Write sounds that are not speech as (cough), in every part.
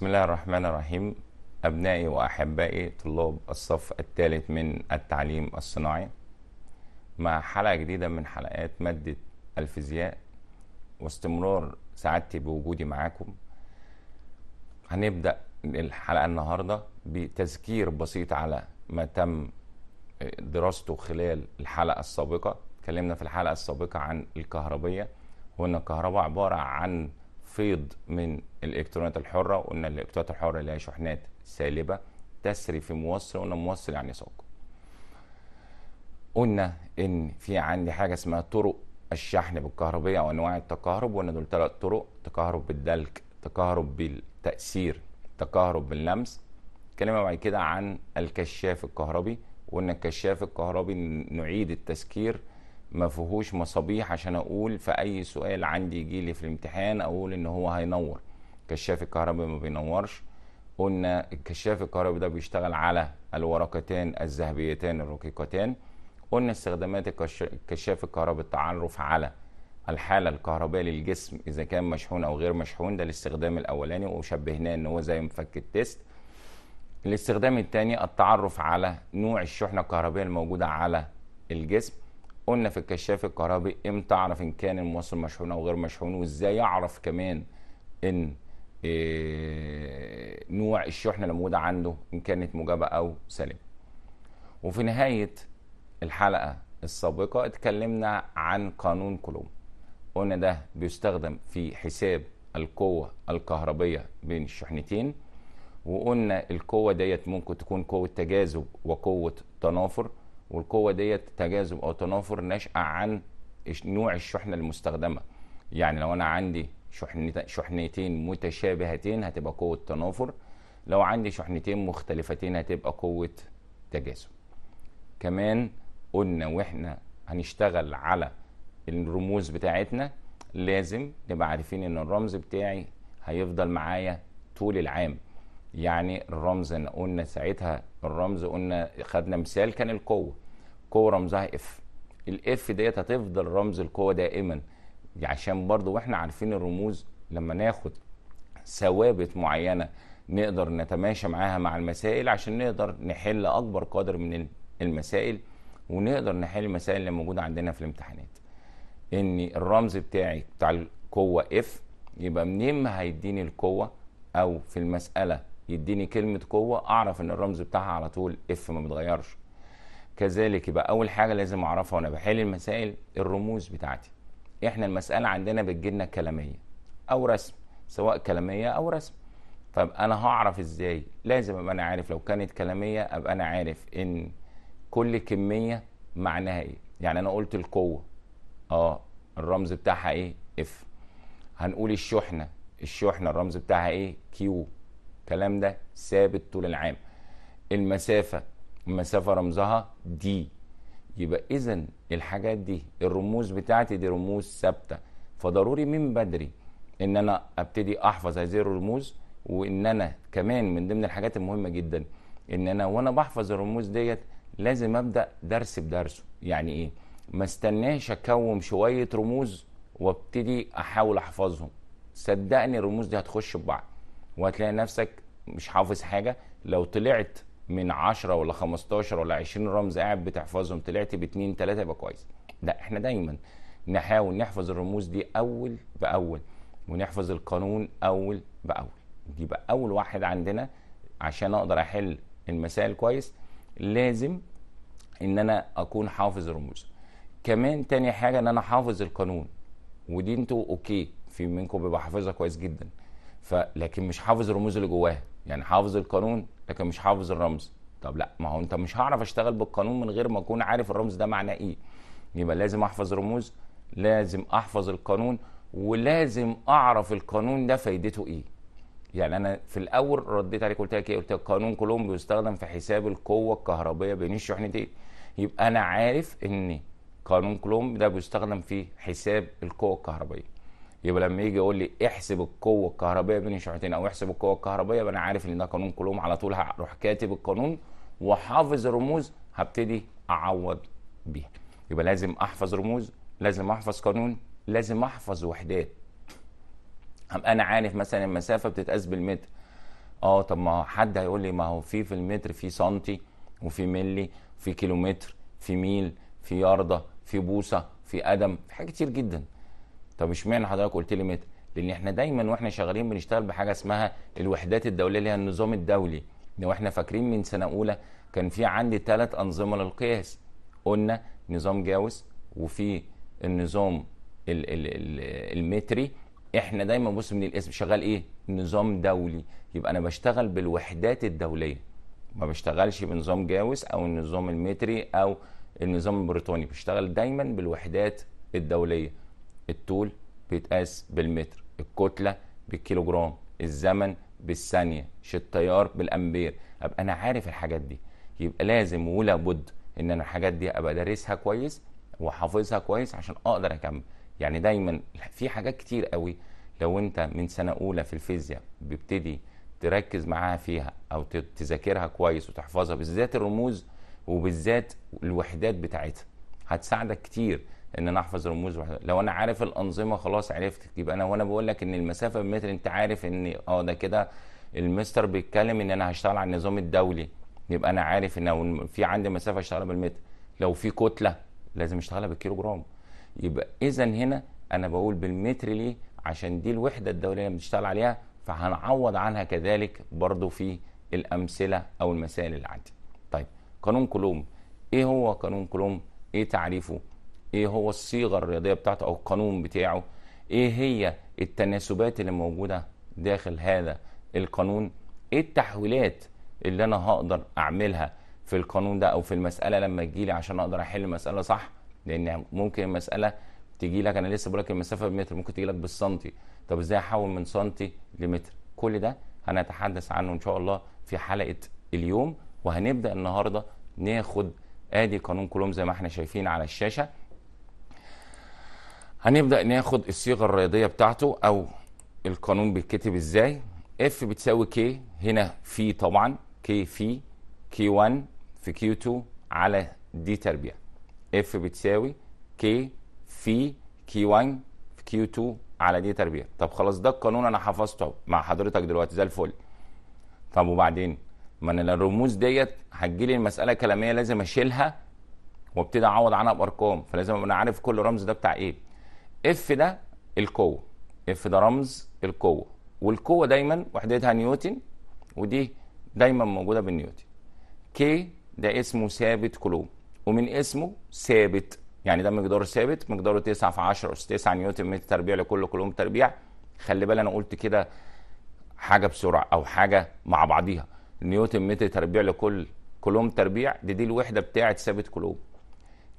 بسم الله الرحمن الرحيم أبنائي وأحبائي طلاب الصف الثالث من التعليم الصناعي مع حلقة جديدة من حلقات مادة الفيزياء واستمرار سعادتي بوجودي معاكم هنبدأ الحلقة النهاردة بتذكير بسيط على ما تم دراسته خلال الحلقة السابقة اتكلمنا في الحلقة السابقة عن الكهربية وأن الكهرباء عبارة عن فيض من الالكترونات الحره وقلنا الالكترونات الحره اللي هي شحنات سالبه تسري في موصل قلنا موصل يعني ساق قلنا ان في عندي حاجه اسمها طرق الشحن بالكهربية او انواع التكهرب وقلنا دول ثلاث طرق تكهرب بالدلك تكهرب بالتاثير تكهرب باللمس اتكلمنا بعد كده عن الكشاف الكهربي وقلنا الكشاف الكهربي نعيد التسكير ما فيهوش مصابيح عشان اقول في اي سؤال عندي يجي لي في الامتحان اقول ان هو هينور كشاف الكهرباء ما بينورش قلنا الكشاف الكهربي ده بيشتغل على الورقتان الذهبيتان الرقيقتان قلنا استخدامات الكشاف الكهربي التعرف على الحالة الكهربائية للجسم إذا كان مشحون أو غير مشحون ده الاستخدام الأولاني وشبهناه إن هو زي مفك التيست. الاستخدام الثاني التعرف على نوع الشحنة الكهربائية الموجودة على الجسم قلنا في الكشاف الكهربي امتى اعرف ان كان الموصل مشحون او غير مشحون وازاي اعرف كمان ان إيه نوع الشحنه اللي موجوده عنده ان كانت موجبه او سالبه وفي نهايه الحلقه السابقه اتكلمنا عن قانون كولوم قلنا ده بيستخدم في حساب القوه الكهربيه بين الشحنتين وقلنا القوه ديت ممكن تكون قوه تجاذب وقوه تنافر والقوه ديت تجاذب او تنافر ناشئه عن نوع الشحنه المستخدمه يعني لو انا عندي شحنتين متشابهتين هتبقى قوه تنافر لو عندي شحنتين مختلفتين هتبقى قوه تجاذب كمان قلنا واحنا هنشتغل على الرموز بتاعتنا لازم نبقى عارفين ان الرمز بتاعي هيفضل معايا طول العام يعني الرمز قلنا ساعتها الرمز قلنا خدنا مثال كان القوه قوه رمزها اف الاف ديت هتفضل رمز القوه دائما عشان برضو واحنا عارفين الرموز لما ناخد ثوابت معينه نقدر نتماشى معاها مع المسائل عشان نقدر نحل اكبر قدر من المسائل ونقدر نحل المسائل اللي موجوده عندنا في الامتحانات ان الرمز بتاعي بتاع القوه اف يبقى منين ما هيديني القوه او في المساله يديني كلمه قوه اعرف ان الرمز بتاعها على طول اف ما بتغيرش كذلك يبقى اول حاجه لازم اعرفها وانا بحل المسائل الرموز بتاعتي احنا المساله عندنا بتجيلنا كلاميه او رسم سواء كلاميه او رسم طب انا هعرف ازاي لازم ابقى انا عارف لو كانت كلاميه ابقى انا عارف ان كل كميه معناها ايه يعني انا قلت القوه اه الرمز بتاعها ايه اف هنقول الشحنه الشحنه الرمز بتاعها ايه كيو الكلام ده ثابت طول العام المسافه مسافه رمزها دي يبقى اذا الحاجات دي الرموز بتاعتي دي رموز ثابته فضروري من بدري ان انا ابتدي احفظ هذه الرموز وان انا كمان من ضمن الحاجات المهمه جدا ان انا وانا بحفظ الرموز ديت لازم ابدا درس بدرسه يعني ايه ما استناش اكوم شويه رموز وابتدي احاول احفظهم صدقني الرموز دي هتخش في بعض وهتلاقي نفسك مش حافظ حاجه لو طلعت من 10 ولا 15 ولا 20 رمز قاعد بتحفظهم طلعت باثنين ثلاثه يبقى كويس لا احنا دايما نحاول نحفظ الرموز دي اول باول ونحفظ القانون اول باول دي بقى اول واحد عندنا عشان اقدر احل المسائل كويس لازم ان انا اكون حافظ الرموز كمان تاني حاجه ان انا حافظ القانون ودي انتوا اوكي في منكم بيبقى حافظها كويس جدا فلكن مش حافظ الرموز اللي جواها يعني حافظ القانون لكن مش حافظ الرمز طب لا ما هو انت مش هعرف اشتغل بالقانون من غير ما اكون عارف الرمز ده معناه ايه يبقى لازم احفظ رموز لازم احفظ القانون ولازم اعرف القانون ده فايدته ايه يعني انا في الاول رديت عليك قلت لك ايه قلت لك قانون كولوم بيستخدم في حساب القوه الكهربائيه بين الشحنتين يبقى انا عارف ان قانون كولومب ده بيستخدم في حساب القوه الكهربائيه يبقى لما يجي يقول لي احسب القوه الكهربائيه بين الشحنتين او احسب القوه الكهربائيه يبقى انا عارف ان ده قانون كلهم على طول هروح كاتب القانون وحافظ الرموز هبتدي اعوض بيها يبقى لازم احفظ رموز لازم احفظ قانون لازم احفظ وحدات ابقى انا عارف مثلا المسافه بتتقاس بالمتر اه طب ما حد هيقول لي ما هو في في المتر في سنتي وفي ملي في كيلومتر في ميل في ياردة في بوصه في قدم في حاجات كتير جدا طب اشمعنى حضرتك قلت لي متر لان احنا دايما واحنا شغالين بنشتغل بحاجه اسمها الوحدات الدوليه اللي هي النظام الدولي لو احنا فاكرين من سنه اولى كان في عندي ثلاث انظمه للقياس قلنا نظام جاوس وفي النظام المتري احنا دايما بص من الاسم شغال ايه نظام دولي يبقى انا بشتغل بالوحدات الدوليه ما بشتغلش بنظام جاوس او النظام المتري او النظام البريطاني بشتغل دايما بالوحدات الدوليه الطول بيتقاس بالمتر الكتله بالكيلو جرام الزمن بالثانيه التيار بالامبير ابقى انا عارف الحاجات دي يبقى لازم ولا بد ان انا الحاجات دي ابقى دارسها كويس وحافظها كويس عشان اقدر اكمل يعني دايما في حاجات كتير قوي لو انت من سنه اولى في الفيزياء بيبتدي تركز معاها فيها او تذاكرها كويس وتحفظها بالذات الرموز وبالذات الوحدات بتاعتها هتساعدك كتير ان انا احفظ رموز واحدة. لو انا عارف الانظمه خلاص عرفت يبقى انا وانا بقول لك ان المسافه بمتر انت عارف ان اه ده كده المستر بيتكلم ان انا هشتغل على النظام الدولي يبقى انا عارف ان في عندي مسافه اشتغلها بالمتر لو في كتله لازم اشتغلها بالكيلو جرام يبقى اذا هنا انا بقول بالمتر ليه عشان دي الوحده الدوليه اللي بنشتغل عليها فهنعوض عنها كذلك برضو في الامثله او المسائل اللي عندي طيب قانون كولوم ايه هو قانون كولوم ايه تعريفه ايه هو الصيغه الرياضيه بتاعته او القانون بتاعه ايه هي التناسبات اللي موجوده داخل هذا القانون ايه التحويلات اللي انا هقدر اعملها في القانون ده او في المساله لما تجي لي عشان اقدر احل المساله صح لان ممكن المساله تجي لك انا لسه بقول لك المسافه بمتر ممكن تجي لك بالسنتي طب ازاي احول من سنتي لمتر كل ده هنتحدث عنه ان شاء الله في حلقه اليوم وهنبدا النهارده ناخد ادي قانون كولوم زي ما احنا شايفين على الشاشه هنبدا ناخد الصيغه الرياضيه بتاعته او القانون بيتكتب ازاي اف بتساوي كي هنا في طبعا كي في كي 1 في كيو 2 على دي تربيع اف بتساوي كي في كي 1 في كيو 2 على دي تربيع طب خلاص ده القانون انا حفظته مع حضرتك دلوقتي زي الفل طب وبعدين ما انا الرموز ديت هتجيلي المساله كلاميه لازم اشيلها وابتدي اعوض عنها بارقام فلازم ابقى عارف كل رمز ده بتاع ايه اف ده القوه اف ده رمز القوه والقوه دايما وحدتها نيوتن ودي دايما موجوده بالنيوتن كي ده اسمه ثابت كولوم ومن اسمه ثابت يعني ده مقداره ثابت مقداره 9 في 10 اس 9 نيوتن متر تربيع لكل كولوم تربيع خلي بالي انا قلت كده حاجه بسرعه او حاجه مع بعضيها نيوتن متر تربيع لكل كولوم تربيع دي دي الوحده بتاعه ثابت كولوم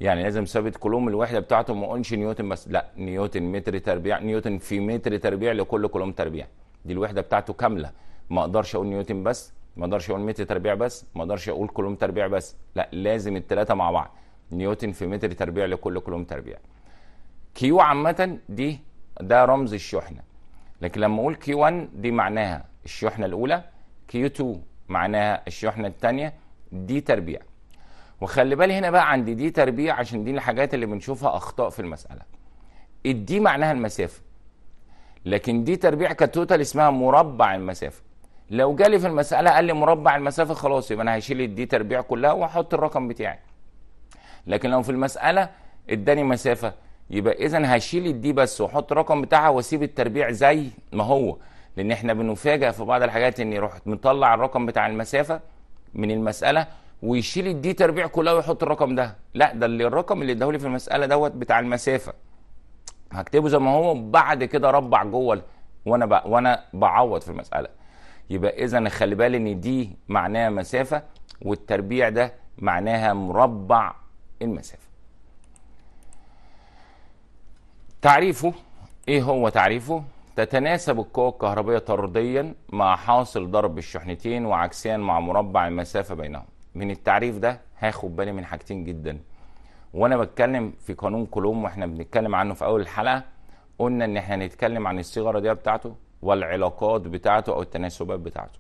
يعني لازم ثابت كولوم الوحده بتاعته ما اقولش نيوتن بس لا نيوتن متر تربيع نيوتن في متر تربيع لكل كولوم تربيع دي الوحده بتاعته كامله ما اقدرش اقول نيوتن بس ما اقدرش اقول متر تربيع بس ما اقدرش اقول كولوم تربيع بس لا لازم الثلاثه مع بعض نيوتن في متر تربيع لكل كولوم تربيع كيو عامه دي ده رمز الشحنه لكن لما اقول كيو 1 دي معناها الشحنه الاولى كيو 2 معناها الشحنه الثانيه دي تربيع وخلي بالي هنا بقى عندي دي تربية عشان دي الحاجات اللي بنشوفها أخطاء في المسألة الدي معناها المسافة لكن دي تربيع كتوتال اسمها مربع المسافة لو جالي في المسألة قال لي مربع المسافة خلاص يبقى أنا هشيل الدي تربيع كلها وأحط الرقم بتاعي لكن لو في المسألة اداني مسافة يبقى إذا هشيل الدي بس وأحط الرقم بتاعها وأسيب التربيع زي ما هو لأن إحنا بنفاجئ في بعض الحاجات إني رحت مطلع الرقم بتاع المسافة من المسألة ويشيل الدي تربيع كلها ويحط الرقم ده لا ده اللي الرقم اللي اداهولي في المساله دوت بتاع المسافه هكتبه زي ما هو بعد كده ربع جوه وانا ب... وانا بعوض في المساله يبقى اذا خلي بالي ان دي معناها مسافه والتربيع ده معناها مربع المسافه تعريفه ايه هو تعريفه تتناسب القوة الكهربية طرديا مع حاصل ضرب الشحنتين وعكسيا مع مربع المسافة بينهم من التعريف ده هاخد بالي من حاجتين جدا وانا بتكلم في قانون كولوم واحنا بنتكلم عنه في اول الحلقه قلنا ان احنا هنتكلم عن الصيغه دي بتاعته والعلاقات بتاعته او التناسبات بتاعته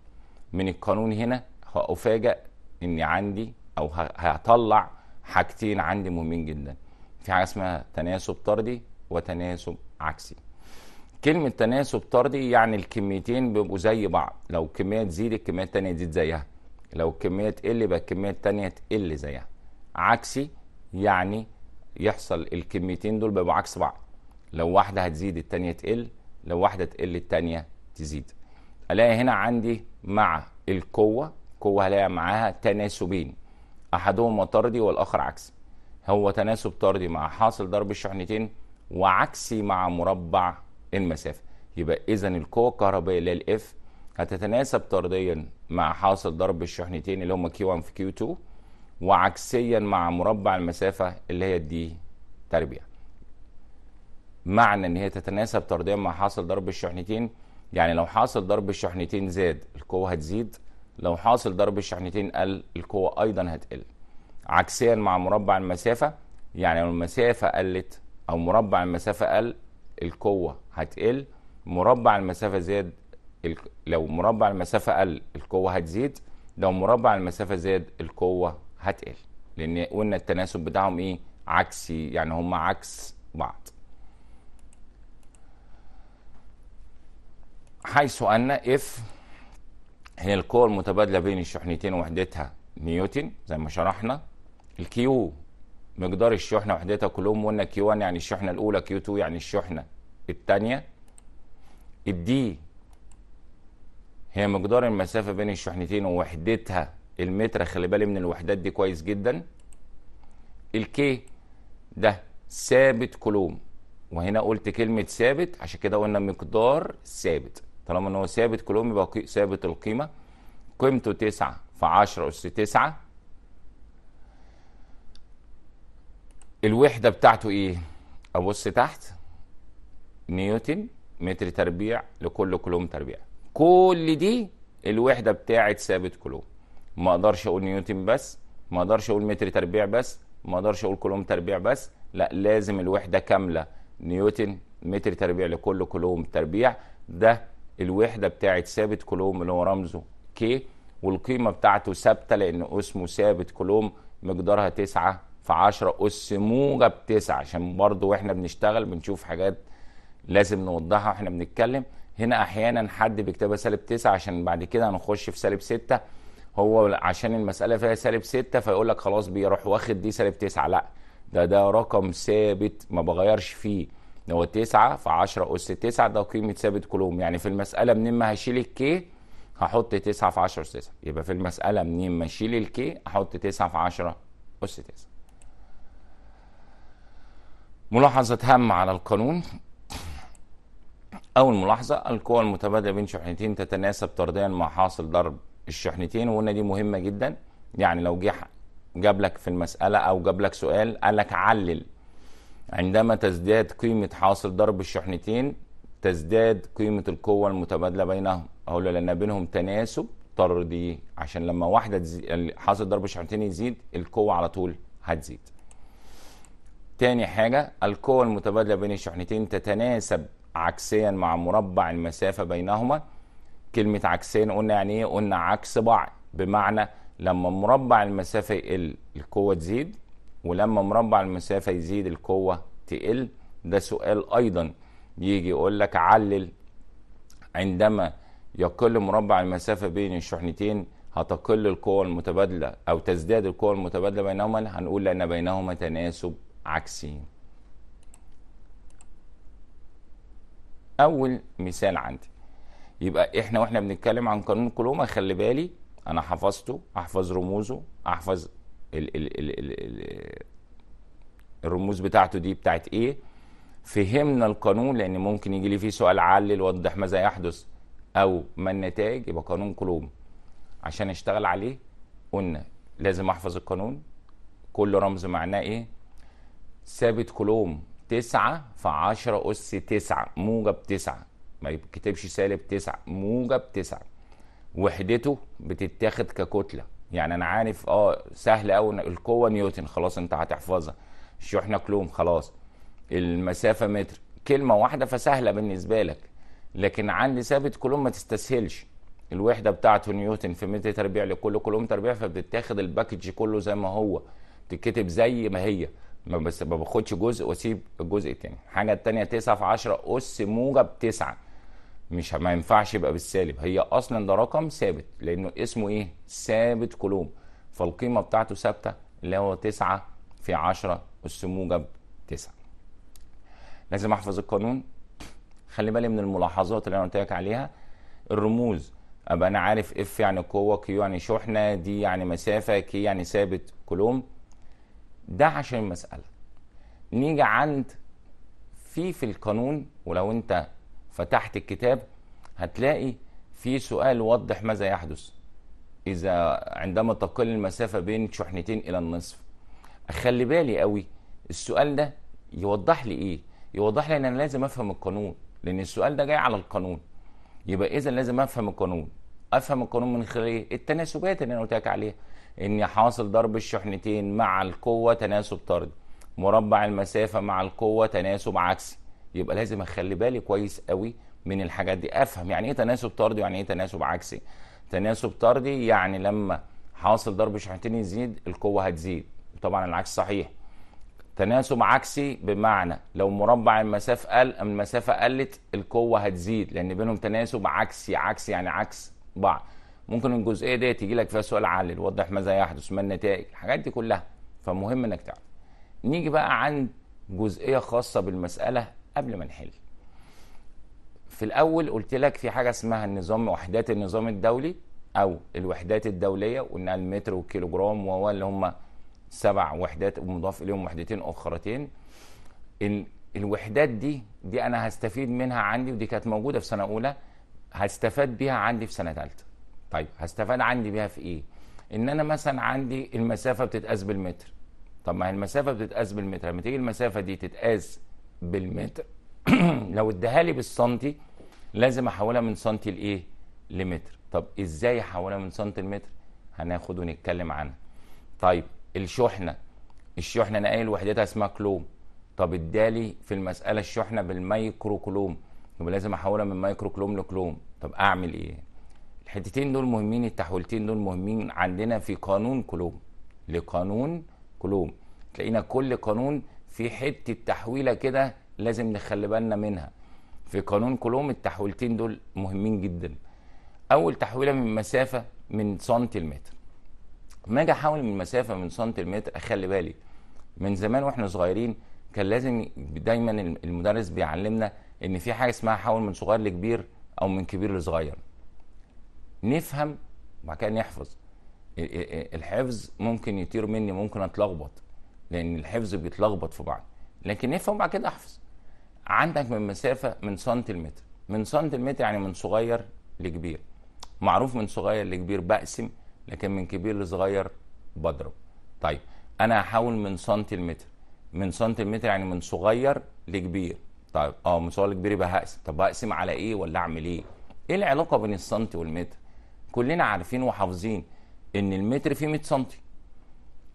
من القانون هنا هافاجئ اني عندي او هطلع حاجتين عندي مهمين جدا في حاجه اسمها تناسب طردي وتناسب عكسي كلمة تناسب طردي يعني الكميتين بيبقوا زي بعض لو كمية تزيد الكمية التانية تزيد زيها لو الكميه تقل يبقى الكميه الثانيه تقل زيها عكسي يعني يحصل الكميتين دول بيبقوا عكس بعض لو واحده هتزيد الثانيه تقل لو واحده تقل الثانيه تزيد الاقي هنا عندي مع القوه قوه هلاقي معاها تناسبين احدهما طردي والاخر عكسي هو تناسب طردي مع حاصل ضرب الشحنتين وعكسي مع مربع المسافه يبقى اذا القوه الكهربائيه اللي هي الاف هتتناسب طرديا مع حاصل ضرب الشحنتين اللي هم كيو 1 في كيو 2 وعكسيا مع مربع المسافة اللي هي الدي تربيع معنى ان هي تتناسب طرديا مع حاصل ضرب الشحنتين يعني لو حاصل ضرب الشحنتين زاد القوة هتزيد لو حاصل ضرب الشحنتين قل القوة أيضا هتقل عكسيا مع مربع المسافة يعني لو المسافة قلت أو مربع المسافة قل القوة هتقل مربع المسافة زاد لو مربع المسافه قل القوه هتزيد لو مربع المسافه زاد القوه هتقل لان قلنا التناسب بتاعهم ايه عكسي يعني هم عكس بعض حيث ان اف هي القوه المتبادله بين الشحنتين وحدتها نيوتن زي ما شرحنا الكيو مقدار الشحنه وحدتها كلهم قلنا كيو 1 يعني الشحنه الاولى كيو 2 يعني الشحنه الثانيه الدي هي مقدار المسافة بين الشحنتين ووحدتها المتر خلي بالي من الوحدات دي كويس جدا الكي ده ثابت كولوم وهنا قلت كلمة ثابت عشان كده قلنا مقدار ثابت طالما ان هو ثابت كولوم يبقى ثابت القيمة قيمته 9 في 10 أس 9 الوحدة بتاعته ايه؟ أبص تحت نيوتن متر تربيع لكل كولوم تربيع كل دي الوحده بتاعه ثابت كولوم ما اقدرش اقول نيوتن بس ما اقدرش اقول متر تربيع بس ما اقدرش اقول كولوم تربيع بس لا لازم الوحده كامله نيوتن متر تربيع لكل كولوم تربيع ده الوحده بتاعه ثابت كولوم اللي هو رمزه كي والقيمه بتاعته ثابته لان اسمه ثابت كولوم مقدارها 9 في 10 اس موجب 9 عشان برضو واحنا بنشتغل بنشوف حاجات لازم نوضحها واحنا بنتكلم هنا احيانا حد بيكتبها سالب 9 عشان بعد كده هنخش في سالب 6 هو عشان المساله فيها سالب 6 فيقول لك خلاص بيروح واخد دي سالب 9 لا ده ده رقم ثابت ما بغيرش فيه هو 9 في 10 اس 9 ده قيمه ثابت كولوم يعني في المساله منين ما هشيل الكي هحط 9 في 10 اس 9 يبقى في المساله منين ما اشيل الكي احط 9 في 10 اس 9 ملاحظه هامه على القانون أول ملاحظة القوى المتبادلة بين شحنتين تتناسب طرديا مع حاصل ضرب الشحنتين وقلنا دي مهمة جدا يعني لو جه جاب لك في المسألة أو جاب لك سؤال قال لك علل عندما تزداد قيمة حاصل ضرب الشحنتين تزداد قيمة القوة المتبادلة بينهم أو لأن بينهم تناسب طردي عشان لما واحدة حاصل ضرب الشحنتين يزيد القوة على طول هتزيد تاني حاجة القوة المتبادلة بين الشحنتين تتناسب عكسيا مع مربع المسافة بينهما كلمة عكسين قلنا يعني ايه قلنا عكس بعض بمعنى لما مربع المسافة يقل القوة تزيد ولما مربع المسافة يزيد القوة تقل ده سؤال أيضا يجي يقول لك علل عندما يقل مربع المسافة بين الشحنتين هتقل القوة المتبادلة أو تزداد القوة المتبادلة بينهما هنقول لأن بينهما تناسب عكسي اول مثال عندي يبقى احنا واحنا بنتكلم عن قانون كلوما خلي بالي انا حفظته احفظ رموزه احفظ ال ال ال ال الـ الرموز بتاعته دي بتاعت ايه فهمنا القانون لان ممكن يجي لي فيه سؤال علل وضح ماذا يحدث او ما النتائج يبقى قانون كلوم عشان اشتغل عليه قلنا لازم احفظ القانون كل رمز معناه ايه ثابت كلوم تسعة في عشرة أس تسعة موجب تسعة ما يتكتبش سالب تسعة موجب تسعة وحدته بتتاخد ككتلة يعني أنا عارف أه سهل أوي القوة نيوتن خلاص أنت هتحفظها الشحنة كلوم خلاص المسافة متر كلمة واحدة فسهلة بالنسبة لك لكن عندي ثابت كلوم ما تستسهلش الوحدة بتاعته نيوتن في متر تربيع لكل كلوم تربيع فبتتاخد الباكج كله زي ما هو تتكتب زي ما هي ما بس ما باخدش جزء واسيب الجزء الثاني الحاجه الثانيه 9 في 10 اس موجب 9 مش ما ينفعش يبقى بالسالب هي اصلا ده رقم ثابت لانه اسمه ايه ثابت كولوم فالقيمه بتاعته ثابته اللي هو 9 في 10 اس موجب 9 لازم احفظ القانون خلي بالي من الملاحظات اللي انا قلت لك عليها الرموز ابقى انا عارف اف يعني قوه كيو يعني شحنه دي يعني مسافه كي يعني ثابت كولوم ده عشان المساله نيجي عند في في القانون ولو انت فتحت الكتاب هتلاقي في سؤال وضح ماذا يحدث اذا عندما تقل المسافه بين شحنتين الى النصف اخلي بالي قوي السؤال ده يوضح لي ايه يوضح لي ان انا لازم افهم القانون لان السؤال ده جاي على القانون يبقى اذا لازم افهم القانون افهم القانون من خلال إيه؟ التناسبات اللي انا قلت لك عليها اني حاصل ضرب الشحنتين مع القوه تناسب طردي مربع المسافه مع القوه تناسب عكسي يبقى لازم اخلي بالي كويس قوي من الحاجات دي افهم يعني ايه تناسب طردي ويعني ايه تناسب عكسي تناسب طردي يعني لما حاصل ضرب الشحنتين يزيد القوه هتزيد طبعا العكس صحيح تناسب عكسي بمعنى لو مربع المسافة قل المسافة قلت القوة هتزيد لأن بينهم تناسب عكسي عكسي يعني عكس بعض ممكن الجزئيه ديت يجي لك فيها سؤال علل وضح ماذا يحدث ما النتائج الحاجات دي كلها فمهم انك تعرف نيجي بقى عند جزئيه خاصه بالمساله قبل ما نحل في الاول قلت لك في حاجه اسمها النظام وحدات النظام الدولي او الوحدات الدوليه قلنا المتر والكيلوجرام وهو اللي هم سبع وحدات ومضاف اليهم وحدتين اخرتين الوحدات دي دي انا هستفيد منها عندي ودي كانت موجوده في سنه اولى هستفاد بيها عندي في سنه ثالثه طيب هستفاد عندي بيها في ايه؟ ان انا مثلا عندي المسافه بتتقاس بالمتر طب ما هي المسافه بتتقاس بالمتر لما تيجي المسافه دي تتقاس بالمتر (clears throat) لو اداها لي بالسنتي لازم احولها من سنتي لايه؟ لمتر طب ازاي احولها من سنتي لمتر؟ هناخد ونتكلم عنها طيب الشحنه الشحنه انا قايل وحدتها اسمها كلوم طب ادالي في المساله الشحنه بالميكرو كلوم يبقى لازم احولها من مايكرو كلوم لكلوم طب اعمل ايه؟ الحتتين دول مهمين التحويلتين دول مهمين عندنا في قانون كلوم لقانون كلوم تلاقينا كل قانون في حته تحويله كده لازم نخلي بالنا منها في قانون كلوم التحويلتين دول مهمين جدا اول تحويله من مسافه من سنتي المتر ما اجي احاول من مسافه من سنتي المتر اخلي بالي من زمان واحنا صغيرين كان لازم دايما المدرس بيعلمنا ان في حاجه اسمها حول من صغير لكبير او من كبير لصغير نفهم وبعد كده نحفظ الحفظ ممكن يطير مني ممكن اتلخبط لان الحفظ بيتلخبط في بعض لكن نفهم وبعد كده احفظ عندك من مسافه من سنتيمتر من سنتيمتر يعني من صغير لكبير معروف من صغير لكبير بقسم لكن من كبير لصغير بضرب طيب انا هحاول من سنتيمتر من سنتيمتر يعني من صغير لكبير طيب اه من صغير لكبير يبقى هقسم طب هقسم على ايه ولا اعمل ايه ايه العلاقه بين السنتي والمتر كلنا عارفين وحافظين ان المتر فيه 100 سم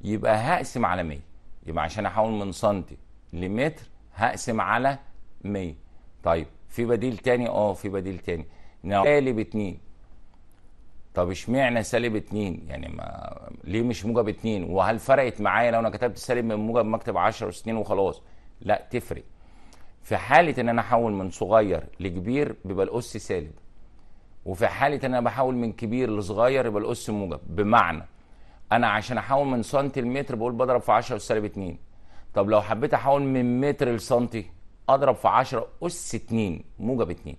يبقى هقسم على 100 يبقى عشان احول من سنتي لمتر هقسم على 100 طيب في بديل تاني اه في بديل تاني نعم. سالب 2 طب اشمعنى سالب 2 يعني ما ليه مش موجب 2 وهل فرقت معايا لو انا كتبت سالب من موجب مكتب 10 و2 وخلاص لا تفرق في حاله ان انا احول من صغير لكبير بيبقى الاس سالب وفي حاله ان انا بحول من كبير لصغير يبقى الاس موجب بمعنى انا عشان احول من سنتي لمتر بقول بضرب في 10 وسالب 2 طب لو حبيت احول من متر لسنتي اضرب في 10 اس 2 موجب 2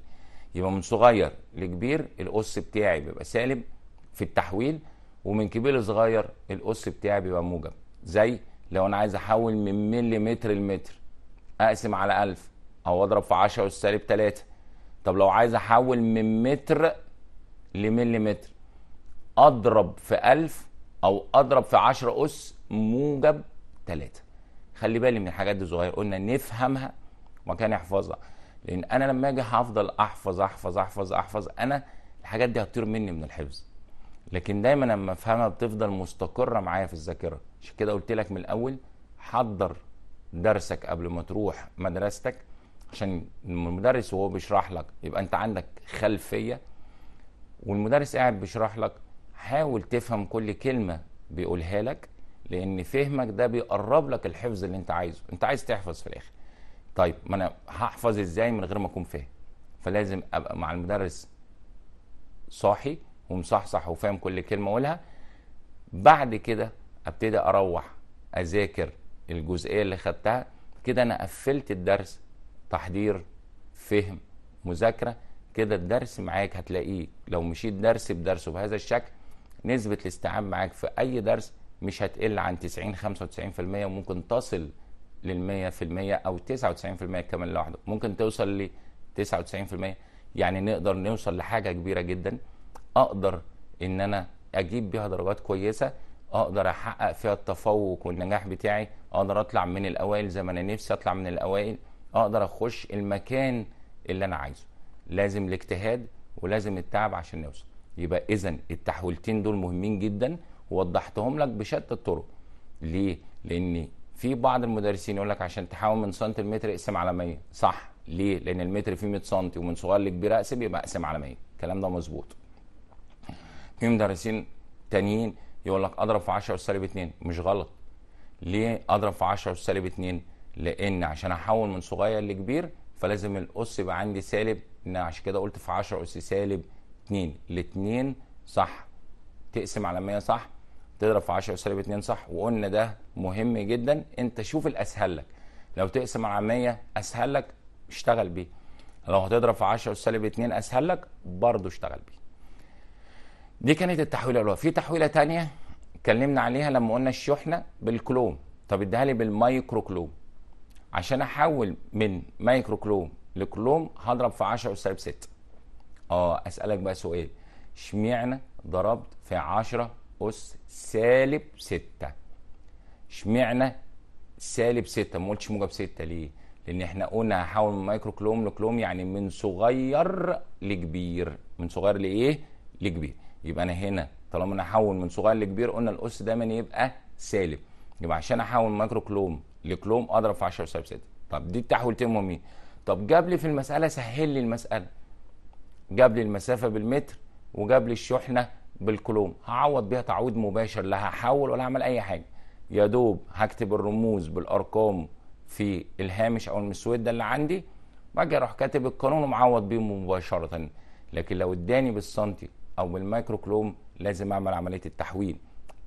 يبقى من صغير لكبير الاس بتاعي بيبقى سالب في التحويل ومن كبير لصغير الاس بتاعي بيبقى موجب زي لو انا عايز احول من مليمتر لمتر اقسم على 1000 او اضرب في 10 سالب 3 طب لو عايز احول من متر لمليمتر اضرب في ألف او اضرب في 10 اس موجب ثلاثة خلي بالي من الحاجات دي صغيره قلنا نفهمها وكان يحفظها لان انا لما اجي هفضل احفظ احفظ احفظ احفظ انا الحاجات دي هتطير مني من الحفظ لكن دايما لما افهمها بتفضل مستقره معايا في الذاكره عشان كده قلت لك من الاول حضر درسك قبل ما تروح مدرستك عشان المدرس وهو بيشرح لك يبقى انت عندك خلفيه والمدرس قاعد بيشرح لك حاول تفهم كل كلمه بيقولها لك لان فهمك ده بيقرب لك الحفظ اللي انت عايزه انت عايز تحفظ في الاخر طيب ما انا هحفظ ازاي من غير ما اكون فاهم فلازم ابقى مع المدرس صاحي ومصحصح وفاهم كل كلمه اقولها بعد كده ابتدي اروح اذاكر الجزئيه اللي خدتها كده انا قفلت الدرس تحضير فهم مذاكره كده الدرس معاك هتلاقيه لو مشيت درس بدرسه بهذا الشكل نسبه الاستيعاب معاك في اي درس مش هتقل عن 90 95% وممكن تصل لل 100% او 99% كمان لوحده ممكن توصل ل 99% يعني نقدر نوصل لحاجه كبيره جدا اقدر ان انا اجيب بيها درجات كويسه اقدر احقق فيها التفوق والنجاح بتاعي اقدر اطلع من الاوائل زي ما انا نفسي اطلع من الاوائل اقدر اخش المكان اللي انا عايزه لازم الاجتهاد ولازم التعب عشان نوصل يبقى اذا التحويلتين دول مهمين جدا ووضحتهم لك بشتى الطرق ليه لان في بعض المدرسين يقول لك عشان تحول من سنتي لمتر اقسم على 100 صح ليه لان المتر فيه 100 سم ومن صغير لكبير اقسم يبقى اقسم على 100 الكلام ده مظبوط في مدرسين تانيين يقول لك اضرب في 10 وسالب 2 مش غلط ليه اضرب في 10 وسالب 2 لان عشان احول من صغير لكبير فلازم الاس يبقى عندي سالب ان عشان كده قلت في 10 اس سالب 2 ل 2 صح تقسم على 100 صح تضرب في 10 سالب 2 صح وقلنا ده مهم جدا انت شوف الاسهل لك لو تقسم على 100 اسهل لك اشتغل بيه لو هتضرب في 10 سالب 2 اسهل لك برضه اشتغل بيه دي كانت التحويله الاولى في تحويله ثانيه اتكلمنا عليها لما قلنا الشحنه بالكلوم طب اديها لي بالمايكرو كلوم عشان احول من مايكرو كلوم لكلوم هضرب في 10 سالب 6 اه اسالك بقى سؤال اشمعنى ضربت في 10 اس سالب 6 اشمعنى سالب 6 ما قلتش موجب 6 ليه لان احنا قلنا هحول من مايكرو كلوم لكلوم يعني من صغير لكبير من صغير لايه لكبير يبقى انا هنا طالما انا هحول من صغير لكبير قلنا الاس دايما يبقى سالب يبقى عشان احول مايكرو كلوم لكلوم اضرب في 10 سايب 6 طب دي التحويلتين مهمين طب جاب لي في المساله سهل لي المساله جاب لي المسافه بالمتر وجاب لي الشحنه بالكلوم هعوض بيها تعويض مباشر لا هحول ولا هعمل اي حاجه يا دوب هكتب الرموز بالارقام في الهامش او المسوده اللي عندي واجي اروح كاتب القانون ومعوض بيه مباشره لكن لو اداني بالسنتي او بالمايكرو كلوم لازم اعمل عمليه التحويل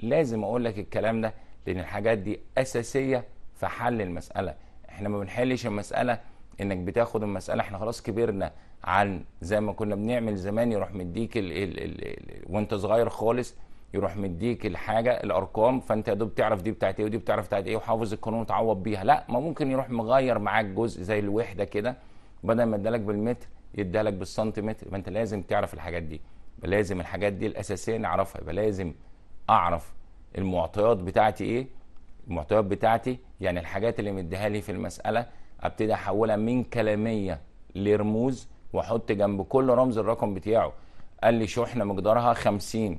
لازم اقول لك الكلام ده لان الحاجات دي اساسيه في حل المساله احنا ما بنحلش المساله انك بتاخد المساله احنا خلاص كبرنا عن زي ما كنا بنعمل زمان يروح مديك الـ الـ الـ الـ وانت صغير خالص يروح مديك الحاجه الارقام فانت يا دوب تعرف دي بتاعت ايه ودي بتعرف بتاعت ايه وحافظ القانون وتعوض بيها لا ما ممكن يروح مغير معاك جزء زي الوحده كده بدل ما ادالك بالمتر يدالك بالسنتيمتر يبقى انت لازم تعرف الحاجات دي لازم الحاجات دي الاساسيه نعرفها يبقى لازم اعرف المعطيات بتاعتي ايه المحتويات بتاعتي يعني الحاجات اللي مديها لي في المساله ابتدي احولها من كلاميه لرموز واحط جنب كل رمز الرقم بتاعه قال لي شحنه مقدارها 50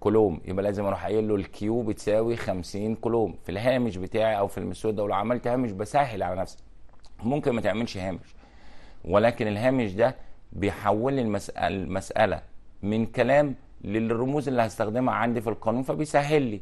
كولوم يبقى لازم اروح قايل له الكيو بتساوي 50 كولوم في الهامش بتاعي او في المسود ده ولو عملت هامش بسهل على نفسي ممكن ما تعملش هامش ولكن الهامش ده بيحول لي المسألة, المساله من كلام للرموز اللي هستخدمها عندي في القانون فبيسهل لي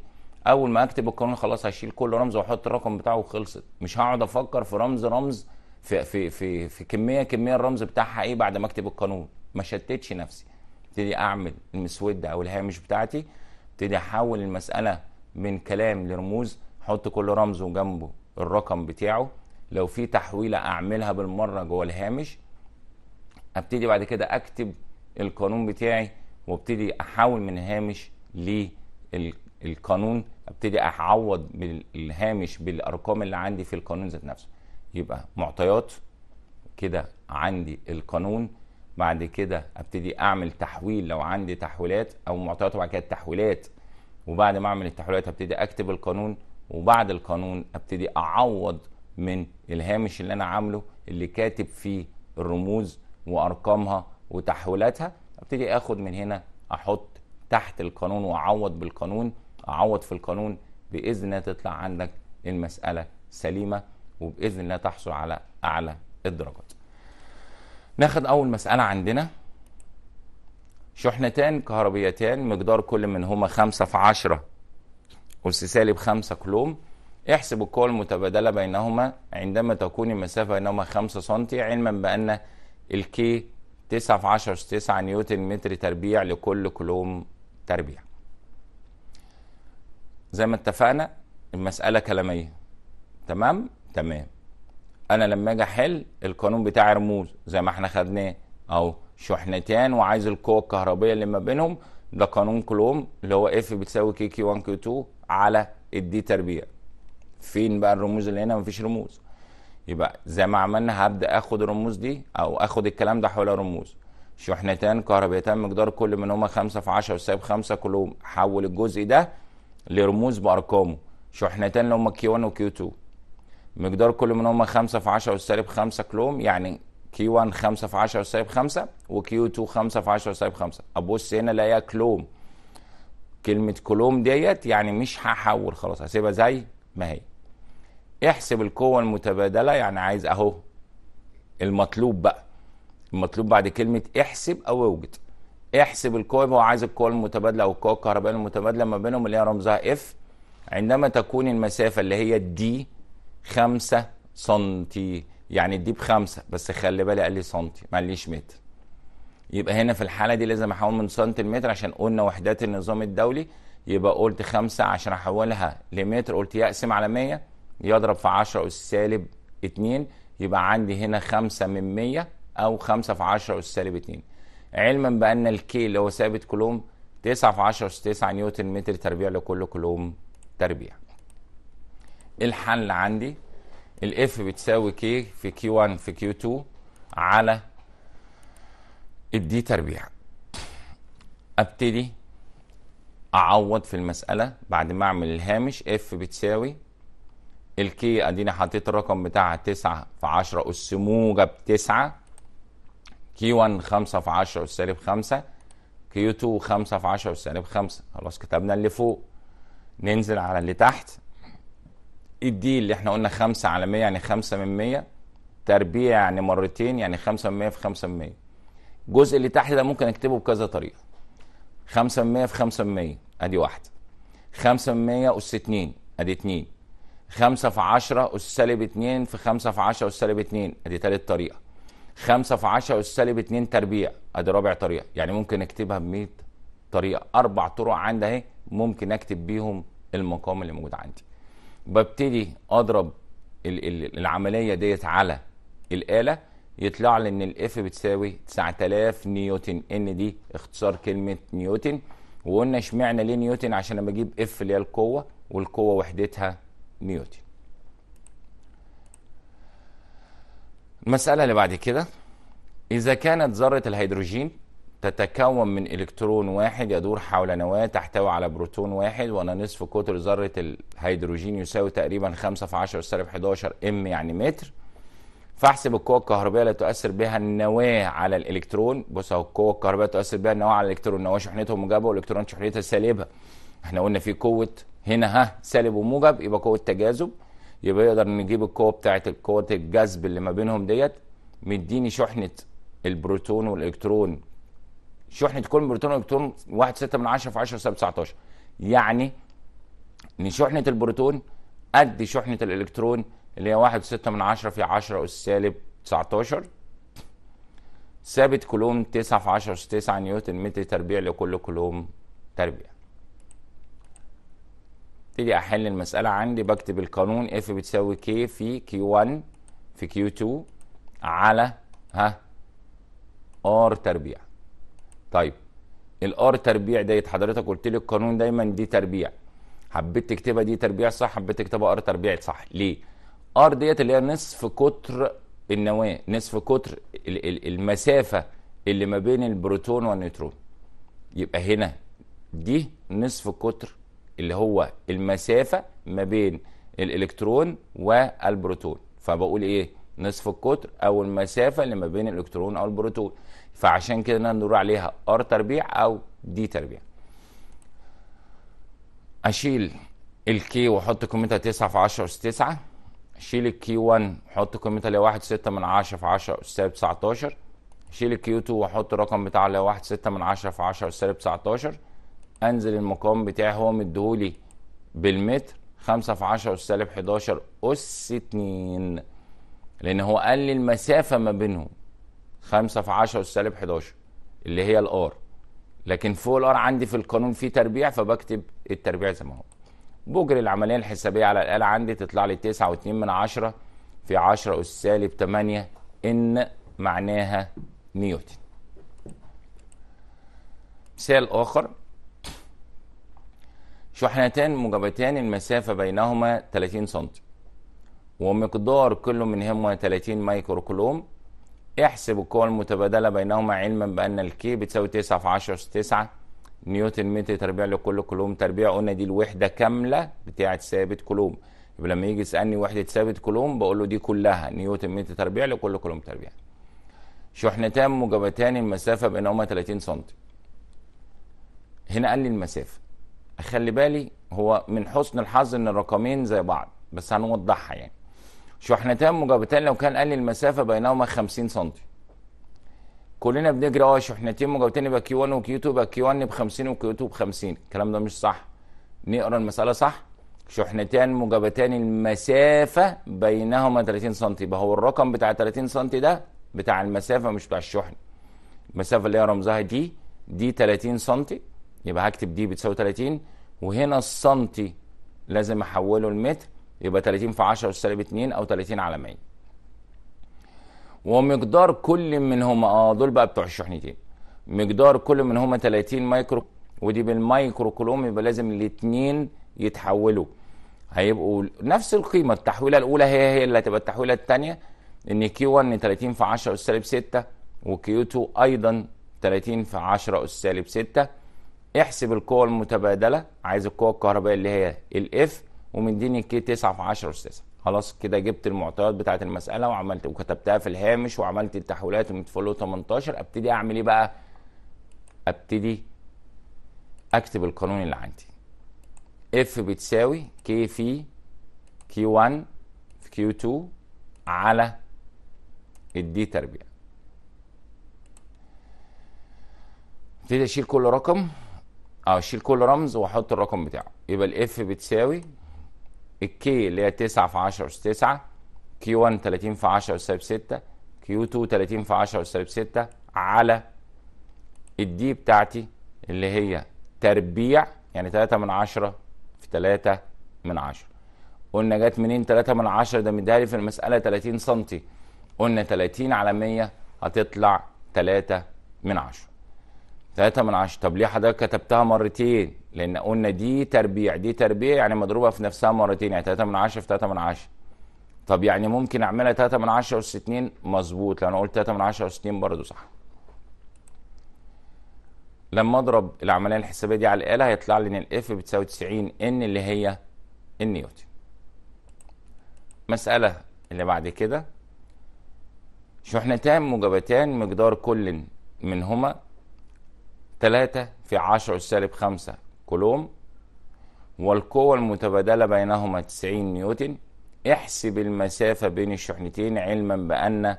اول ما اكتب القانون خلاص هشيل كل رمز واحط الرقم بتاعه وخلصت مش هقعد افكر في رمز رمز في في في, في كميه كميه الرمز بتاعها ايه بعد ما اكتب القانون ما شتتش نفسي ابتدي اعمل المسوده او الهامش بتاعتي ابتدي احول المساله من كلام لرموز احط كل رمز وجنبه الرقم بتاعه لو في تحويله اعملها بالمره جوه الهامش ابتدي بعد كده اكتب القانون بتاعي وابتدي احول من هامش ل القانون ابتدي اعوض الهامش بالارقام اللي عندي في القانون ذات نفسه يبقى معطيات كده عندي القانون بعد كده ابتدي اعمل تحويل لو عندي تحويلات او معطيات وبعد كده التحويلات وبعد ما اعمل التحويلات ابتدي اكتب القانون وبعد القانون ابتدي اعوض من الهامش اللي انا عامله اللي كاتب فيه الرموز وارقامها وتحويلاتها ابتدي اخد من هنا احط تحت القانون واعوض بالقانون اعوض في القانون باذن الله تطلع عندك المساله سليمه وباذن الله تحصل على اعلى الدرجات. ناخد اول مساله عندنا شحنتان كهربيتان مقدار كل منهما خمسة في عشرة أس سالب خمسة كلوم احسب القوة المتبادلة بينهما عندما تكون المسافة بينهما خمسة سنتي علما بأن الكي تسعة في عشرة تسعة نيوتن متر تربيع لكل كلوم تربيع زي ما اتفقنا المساله كلاميه تمام تمام انا لما اجي احل القانون بتاع رموز زي ما احنا خدناه أو شحنتان وعايز القوه الكهربيه اللي ما بينهم ده قانون كلوم اللي هو اف بتساوي كي كي 1 كي 2 على الدي تربيع فين بقى الرموز اللي هنا مفيش رموز يبقى زي ما عملنا هبدا اخد الرموز دي او اخد الكلام ده حول رموز شحنتان كهربيتان مقدار كل منهما 5 في 10 وسايب 5 كلهم حول الجزء ده لرموز بارقامه شحنتان اللي هم كيو 1 وكيو 2 مقدار كل منهم 5 في 10 اس 5 كلوم يعني كيو 1 5 في 10 اس 5 وكيو 2 5 في 10 اس 5 ابص هنا الاقيها كلوم كلمه كلوم ديت يعني مش هحول خلاص هسيبها زي ما هي احسب القوه المتبادله يعني عايز اهو المطلوب بقى المطلوب بعد كلمه احسب او اوجد احسب القوى هو عايز المتبادله او القوى الكهربائيه المتبادله ما بينهم اللي هي رمزها اف عندما تكون المسافه اللي هي دي 5 سنتي يعني دي بخمسة بس خلي بالي قال لي سنتي ما قاليش متر يبقى هنا في الحالة دي لازم احول من سنتي لمتر عشان قلنا وحدات النظام الدولي يبقى قلت خمسة عشان احولها لمتر قلت يقسم على 100 يضرب في 10 أس سالب 2 يبقى عندي هنا خمسة من 100 أو خمسة في 10 أس سالب 2 علما بان الكي اللي هو ثابت كولوم 9 في 10 أس 9 نيوتن متر تربيع لكل كولوم تربيع الحل عندي الاف بتساوي كي في كيو 1 في كيو 2 على الدي تربيع ابتدي اعوض في المساله بعد ما اعمل الهامش اف بتساوي الكي اديني حطيت الرقم بتاعها 9 في 10 اس موجب 9 كي 1 5 في 10 سالب 5 كيو 2 5 في 10 سالب 5 خلاص كتبنا اللي فوق ننزل على اللي تحت الدي اللي احنا قلنا 5 على 100 يعني 5 من 100 تربيع يعني مرتين يعني 5 من 100 في 5 من 100 الجزء اللي تحت ده ممكن اكتبه بكذا طريقه 5 من 100 في 5 من 100 ادي واحده 5 من 100 اس 2 ادي 2 5 في 10 اس سالب 2 في 5 في 10 اس سالب 2 ادي ثالث طريقه خمسة في عشرة أس سالب اتنين تربيع أدي رابع طريقة يعني ممكن أكتبها ب 100 طريقة أربع طرق عندي أهي ممكن أكتب بيهم المقام اللي موجود عندي ببتدي أضرب العملية ديت على الآلة يطلع لي إن الإف بتساوي 9000 نيوتن إن دي اختصار كلمة نيوتن وقلنا اشمعنى ليه نيوتن عشان لما أجيب إف اللي هي القوة والقوة وحدتها نيوتن المسألة اللي بعد كده إذا كانت ذرة الهيدروجين تتكون من إلكترون واحد يدور حول نواة تحتوي على بروتون واحد وأنا نصف قطر ذرة الهيدروجين يساوي تقريبا 5 في 10 سالب 11 ام يعني متر فاحسب القوة الكهربائية اللي تؤثر بها النواة على الإلكترون بص أهو القوة الكهربائية تؤثر بها النواة على الإلكترون النواة شحنتها موجبة والإلكترون شحنتها سالبة احنا قلنا في قوة هنا ها سالب وموجب يبقى قوة تجاذب يبقى يقدر نجيب القوه بتاعه قوه الجذب اللي ما بينهم ديت مديني شحنه البروتون والالكترون شحنه كل بروتون والالكترون 1.6 من 10 في 10 سالب 19 يعني ان شحنه البروتون قد شحنه الالكترون اللي هي 1.6 من 10 في 10 اس سالب 19 ثابت كولوم 9 في 10 اس 9 نيوتن متر تربيع لكل كولوم تربيع ابتدي احل المساله عندي بكتب القانون اف بتساوي كي في كيو 1 في كيو 2 على ها ار تربيع طيب الار تربيع ديت حضرتك قلت لي القانون دايما دي تربيع حبيت تكتبها دي تربيع صح حبيت تكتبها ار تربيع صح ليه ار ديت اللي هي نصف قطر النواه نصف قطر المسافه اللي ما بين البروتون والنيوترون يبقى هنا دي نصف قطر اللي هو المسافه ما بين الالكترون والبروتون فبقول ايه نصف القطر او المسافه اللي ما بين الالكترون او البروتون فعشان كده نقدر عليها ار تربيع او دي تربيع اشيل الكي واحط قيمتها 9 في 10 اس 9 شيل الكي 1 حط قيمتها اللي هي 1.6 من 10 في 10 اس 19 شيل الكيو 2 واحط الرقم بتاعه اللي هو 1.6 من 10 في 10 سالب 19 انزل المقام بتاعي هو مديهولي بالمتر 5 في 10 اس سالب 11 اس 2 لان هو قال لي المسافه ما بينهم 5 في 10 اس سالب 11 اللي هي الار لكن فوق الار عندي في القانون في تربيع فبكتب التربيع زي ما هو بجري العمليه الحسابيه على الاله عندي تطلع لي 9 9.2 من 10 في 10 اس سالب 8 ان معناها نيوتن مثال اخر شحنتان موجبتان المسافة بينهما 30 سم ومقدار كل منهما 30 مايكرو كولوم احسب القوة المتبادلة بينهما علما بأن الكي بتساوي 9 في 10 أس 9 نيوتن متر تربيع لكل كولوم تربيع قلنا دي الوحدة كاملة بتاعة ثابت كولوم يبقى لما يجي يسألني وحدة ثابت كولوم بقول له دي كلها نيوتن متر تربيع لكل كولوم تربيع شحنتان موجبتان المسافة بينهما 30 سم هنا قال لي المسافة خلي بالي هو من حسن الحظ ان الرقمين زي بعض بس هنوضحها يعني شحنتان مجابتان لو كان قال المسافه بينهما 50 سم كلنا بنجري اه شحنتين مجابتين يبقى كيو 1 وكيو 2 يبقى كيو 1 ب 50 وكيو 2 ب 50 الكلام ده مش صح نقرا المساله صح شحنتان مجابتان المسافه بينهما 30 سم يبقى هو الرقم بتاع 30 سم ده بتاع المسافه مش بتاع الشحن المسافه اللي هي رمزها دي دي 30 سم يبقى هكتب دي بتساوي 30 وهنا السنتي لازم احوله لمتر يبقى 30 في 10 سالب 2 او 30 على 100 ومقدار كل منهما اه دول بقى بتوع الشحنتين مقدار كل منهما 30 مايكرو ودي بالمايكرو كولوم يبقى لازم الاثنين يتحولوا هيبقوا نفس القيمه التحويله الاولى هي هي اللي هتبقى التحويله الثانيه ان كيو 1 30 في 10 اس سالب 6 وكيو 2 ايضا 30 في 10 اس سالب 6 احسب القوة المتبادلة عايز القوة الكهربائية اللي هي الاف ومديني كي 9 في 10 أس 9 خلاص كده جبت المعطيات بتاعة المسألة وعملت وكتبتها في الهامش وعملت التحويلات ومتفولو 18 ابتدي أعمل إيه بقى؟ ابتدي أكتب القانون اللي عندي اف بتساوي كي في كيو 1 في كيو 2 على الدي تربيع ابتدي اشيل كل رقم اشيل كل رمز واحط الرقم بتاعه يبقى الاف بتساوي الكي اللي هي 9 في 10 اس 9 كي 1 30 في 10 اس 6 كيو 2 30 في 10 اس 6 على الدي بتاعتي اللي هي تربيع يعني 3 من 10 في 3 من 10 قلنا جت منين 3 من 10 ده مديها لي في المساله 30 سم قلنا 30 على 100 هتطلع 3 من 10 3 من 10 طب ليه حضرتك كتبتها مرتين لان قلنا دي تربيع دي تربيع يعني مضروبه في نفسها مرتين يعني 3 من 10 في 3 من 10 طب يعني ممكن اعملها 3 من 10 اس 2 مظبوط لان قلت 3 من 10 اس 2 برضه صح لما اضرب العمليه الحسابيه دي على الاله هيطلع لي ان الاف بتساوي 90 ان اللي هي النيوتن مساله اللي بعد كده شحنتان موجبتان مقدار كل منهما 3 في 10 سالب 5 كولوم والقوة المتبادلة بينهما 90 نيوتن احسب المسافة بين الشحنتين علما بأن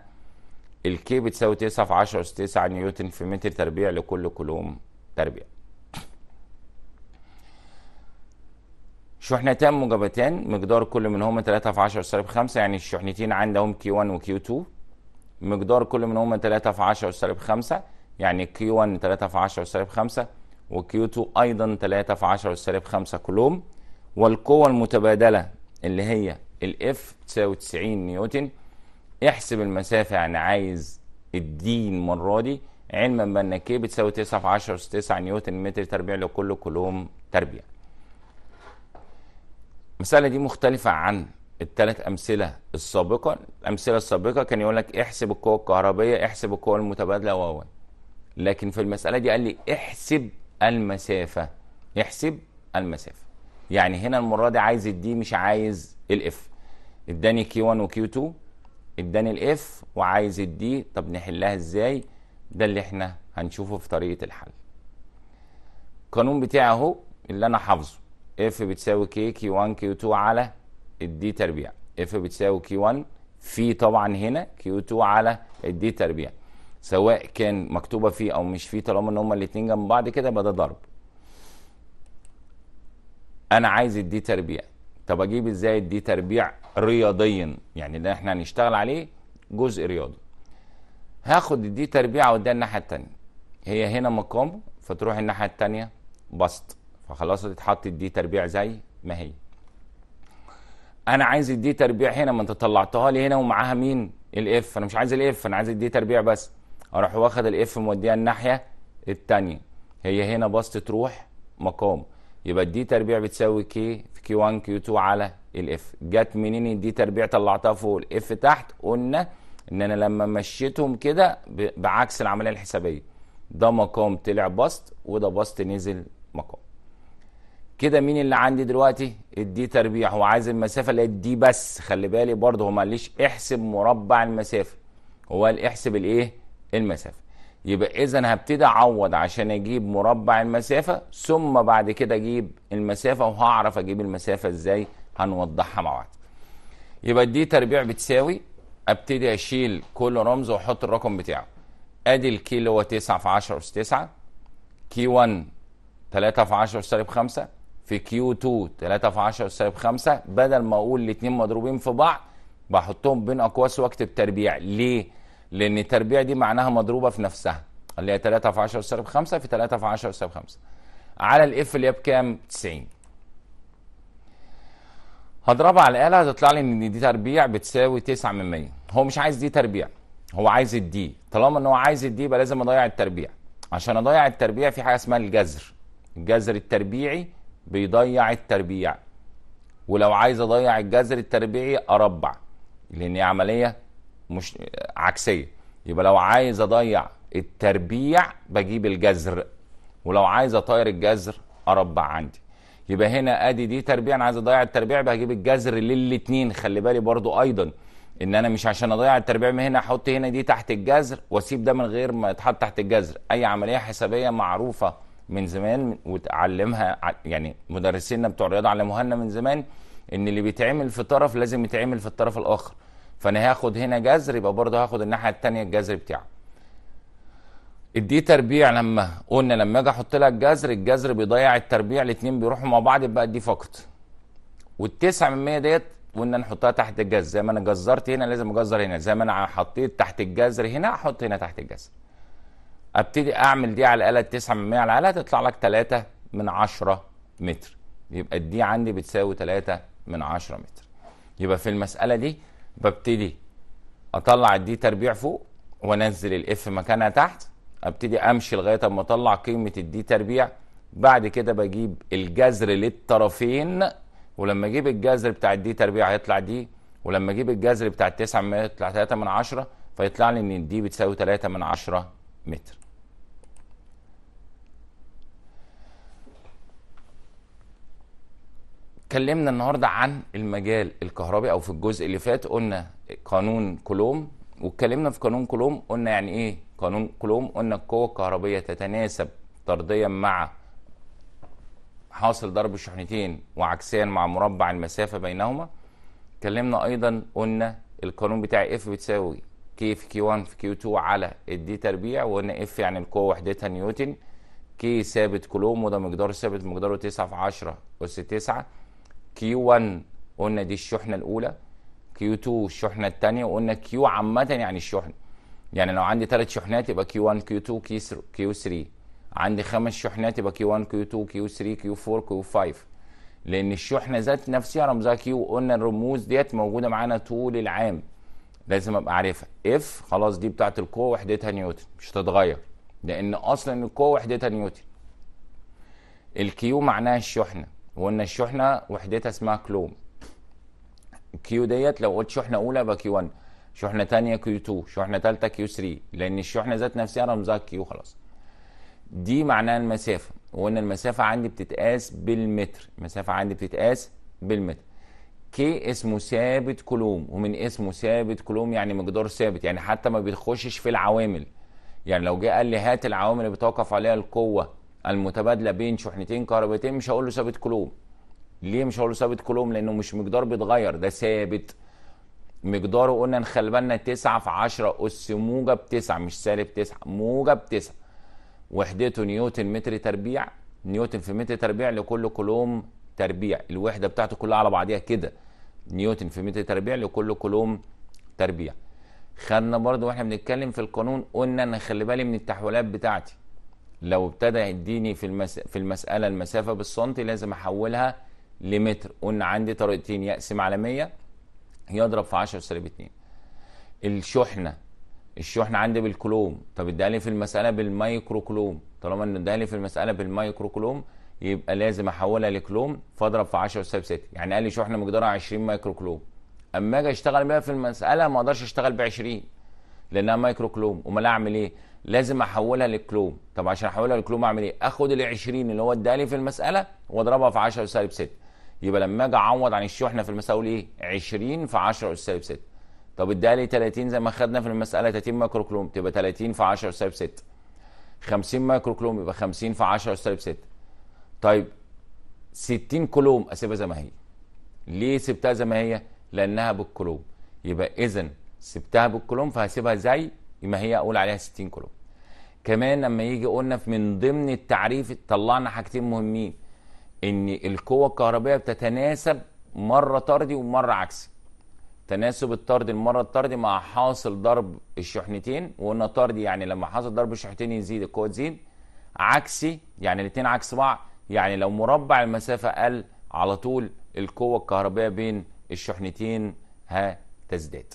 الكي بتساوي 9 في 10 أس 9 نيوتن في متر تربيع لكل كولوم تربيع شحنتان موجبتان مقدار كل منهما 3 في 10 سالب 5 يعني الشحنتين عندهم كي 1 وكي 2 مقدار كل منهما 3 في 10 سالب 5 يعني كيو 1 3 في 10 سالب 5 وكيو 2 ايضا 3 في 10 سالب 5 كولوم والقوة المتبادلة اللي هي الاف تساوي 90 نيوتن احسب المسافة يعني عايز الدين المرة دي علما بان كي بتساوي 9 في 10 أس 9 نيوتن متر تربيع لكل كولوم تربيع المسألة دي مختلفة عن الثلاث أمثلة السابقة الأمثلة السابقة كان يقول لك احسب القوة الكهربية احسب القوة المتبادلة و لكن في المسألة دي قال لي احسب المسافة احسب المسافة يعني هنا المرة دي عايز الدي مش عايز الاف اداني كيو 1 وكيو 2 اداني الاف وعايز الدي طب نحلها ازاي ده اللي احنا هنشوفه في طريقة الحل القانون بتاعي اهو اللي انا حافظه اف بتساوي كي كيو 1 كيو 2 على الدي تربيع اف بتساوي كيو 1 في طبعا هنا كيو 2 على الدي تربيع سواء كان مكتوبه فيه او مش فيه طالما ان هما الاثنين جنب بعض كده يبقى ده ضرب انا عايز اديه تربيع طب اجيب ازاي اديه تربيع رياضيا يعني اللي احنا هنشتغل عليه جزء رياضي هاخد دي تربيع واديها الناحيه الثانيه. هي هنا مقام فتروح الناحيه الثانيه بسط فخلاص اتحط دي تربيع زي ما هي انا عايز الدي تربيع هنا ما انت طلعتها لي هنا ومعاها مين الاف انا مش عايز الاف انا عايز الدي تربيع بس اروح واخد الاف موديها الناحيه الثانيه هي هنا باص تروح مقام يبقى الدي تربيع بتساوي كي في كي 1 كي 2 على الاف جت منين الدي تربيع طلعتها فوق الاف تحت قلنا ان انا لما مشيتهم كده بعكس العمليه الحسابيه ده مقام طلع بسط وده بسط نزل مقام كده مين اللي عندي دلوقتي الدي تربيع هو عايز المسافه اللي دي بس خلي بالي برضه هو ما قاليش احسب مربع المسافه هو قال احسب الايه المسافه يبقى اذا هبتدي اعوض عشان اجيب مربع المسافه ثم بعد كده اجيب المسافه وهعرف اجيب المسافه ازاي هنوضحها مع بعض يبقى دي تربيع بتساوي ابتدي اشيل كل رمز واحط الرقم بتاعه ادي الكي اللي هو 9 في 10 اس 9 كي 1 3 في 10 سالب 5 في كيو 2 3 في 10 سالب 5 بدل ما اقول الاثنين مضروبين في بعض بحطهم بين اقواس واكتب تربيع ليه لان التربيع دي معناها مضروبه في نفسها اللي هي 3 في 10 سالب 5 في 3 في 10 سالب 5 على الاف اللي هي بكام 90 هضربها على الاله هتطلع لي ان دي تربيع بتساوي 9 من 100 هو مش عايز دي تربيع هو عايز الدي طالما ان هو عايز الدي يبقى لازم اضيع التربيع عشان اضيع التربيع في حاجه اسمها الجذر الجذر التربيعي بيضيع التربيع ولو عايز اضيع الجذر التربيعي اربع لان هي عمليه مش عكسيه يبقى لو عايز اضيع التربيع بجيب الجذر ولو عايز اطير الجذر اربع عندي يبقى هنا ادي دي تربيع انا عايز اضيع التربيع بجيب الجذر للاثنين خلي بالي برضو ايضا ان انا مش عشان اضيع التربيع من هنا احط هنا دي تحت الجذر واسيب ده من غير ما يتحط تحت الجذر اي عمليه حسابيه معروفه من زمان وتعلمها يعني مدرسينا بتوع الرياضه علموها لنا من زمان ان اللي بيتعمل في طرف لازم يتعمل في الطرف الاخر فانا هاخد هنا جذر يبقى برضه هاخد الناحيه الثانيه الجذر بتاعه الدي تربيع لما قلنا لما اجي احط لك جذر الجذر بيضيع التربيع الاثنين بيروحوا مع بعض يبقى دي فقط والتسعة من 100 ديت قلنا نحطها تحت الجذر زي ما انا جذرت هنا لازم اجذر هنا زي ما انا حطيت تحت الجذر هنا احط هنا تحت الجذر ابتدي اعمل دي على الاله 9 من 100 على الاله تطلع لك 3 من 10 متر يبقى دي عندي بتساوي 3 من 10 متر يبقى في المساله دي ببتدي اطلع الدي تربيع فوق وانزل الاف مكانها تحت ابتدي امشي لغايه اما اطلع قيمه الدي تربيع بعد كده بجيب الجذر للطرفين ولما اجيب الجذر بتاع الدي تربيع هيطلع دي ولما اجيب الجذر بتاع التسعة هيطلع 3 من عشرة فيطلع لي ان الدي بتساوي 3 من عشرة متر اتكلمنا النهارده عن المجال الكهربي او في الجزء اللي فات قلنا قانون كولوم واتكلمنا في قانون كولوم قلنا يعني ايه قانون كولوم قلنا القوه الكهربيه تتناسب طرديا مع حاصل ضرب الشحنتين وعكسيا مع مربع المسافه بينهما اتكلمنا ايضا قلنا القانون بتاع اف بتساوي كي في كي 1 في كيو 2 على الدي تربيع وقلنا اف يعني القوه وحدتها نيوتن كي ثابت كولوم وده مقداره ثابت مقداره 9 في 10 اس 9 كيو 1 قلنا دي الشحنه الاولى كيو 2 الشحنه الثانيه وقلنا كيو عامه يعني الشحنه يعني لو عندي ثلاث شحنات يبقى كيو 1 كيو 2 كيو 3 عندي خمس شحنات يبقى كيو 1 كيو 2 كيو 3 كيو 4 كيو 5 لان الشحنه ذات نفسها رمزها كيو قلنا الرموز ديت موجوده معانا طول العام لازم ابقى عارفها اف خلاص دي بتاعه القوه وحدتها نيوتن مش هتتغير لان اصلا القوه وحدتها نيوتن الكيو معناها الشحنه هو ان الشحنه وحدتها اسمها كلوم كيو ديت لو قلت شحنه اولى يبقى كيو 1 شحنه ثانيه كيو 2 شحنه ثالثه كيو 3 لان الشحنه ذات نفسها رمزها كيو خلاص دي معناها المسافه وان المسافه عندي بتتقاس بالمتر المسافه عندي بتتقاس بالمتر كي اسمه ثابت كولوم ومن اسمه ثابت كولوم يعني مقدار ثابت يعني حتى ما بيخشش في العوامل يعني لو جه قال لي هات العوامل اللي بتوقف عليها القوه المتبادله بين شحنتين كهربائيتين مش هقول له ثابت كولوم ليه مش هقول له ثابت كولوم لانه مش مقدار بيتغير ده ثابت مقداره قلنا نخلي بالنا 9 في 10 اس موجب 9 مش سالب 9 موجب 9 وحدته نيوتن متر تربيع نيوتن في متر تربيع لكل كولوم تربيع الوحده بتاعته كلها على بعضيها كده نيوتن في متر تربيع لكل كولوم تربيع خدنا برضو واحنا بنتكلم في القانون قلنا ان خلي بالي من التحويلات بتاعتي لو ابتدى يديني في المس... في المساله المسافه بالسنتي لازم احولها لمتر قلنا عندي طريقتين يقسم على 100 يضرب في 10 سالب 2 الشحنه الشحنه عندي بالكلوم طب اديها لي في المساله بالمايكرو كلوم طالما انه اديها لي في المساله بالمايكرو كلوم يبقى لازم احولها لكلوم فاضرب في 10 سالب 6 يعني قال لي شحنه مقدارها 20 مايكرو كلوم اما اجي اشتغل بيها في المساله ما اقدرش اشتغل ب 20 لانها مايكرو كلوم امال اعمل ايه لازم احولها للكلوم طب عشان احولها للكلوم اعمل ايه اخد ال 20 اللي هو ادالي في المساله واضربها في 10 سالب 6 يبقى لما اجي اعوض عن الشحنه في المساله اقول ايه 20 في 10 سالب 6 طب ادالي 30 زي ما خدنا في المساله 30 مايكرو كلوم تبقى 30 في 10 سالب 6 50 مايكرو كلوم يبقى 50 في 10 سالب 6 طيب 60 كلوم اسيبها زي ما هي ليه سبتها زي ما هي لانها بالكلوم يبقى اذا سبتها بالكلوم فهسيبها زي يبقى هي اقول عليها 60 كيلو كمان لما يجي قلنا في من ضمن التعريف طلعنا حاجتين مهمين ان القوه الكهربائيه بتتناسب مره طردي ومره عكسي تناسب الطرد المره الطردي مع حاصل ضرب الشحنتين وقلنا طردي يعني لما حاصل ضرب الشحنتين يزيد القوه تزيد عكسي يعني الاثنين عكس بعض يعني لو مربع المسافه قل على طول القوه الكهربائيه بين الشحنتين هتزداد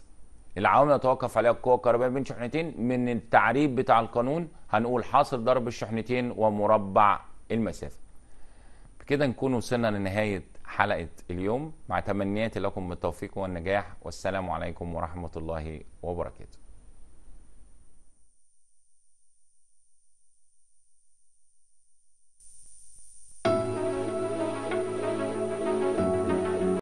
العوامل يتوقف عليها القوة الكهربائية بين شحنتين من التعريب بتاع القانون هنقول حاصل ضرب الشحنتين ومربع المسافة بكده نكون وصلنا لنهاية حلقة اليوم مع تمنياتي لكم بالتوفيق والنجاح والسلام عليكم ورحمة الله وبركاته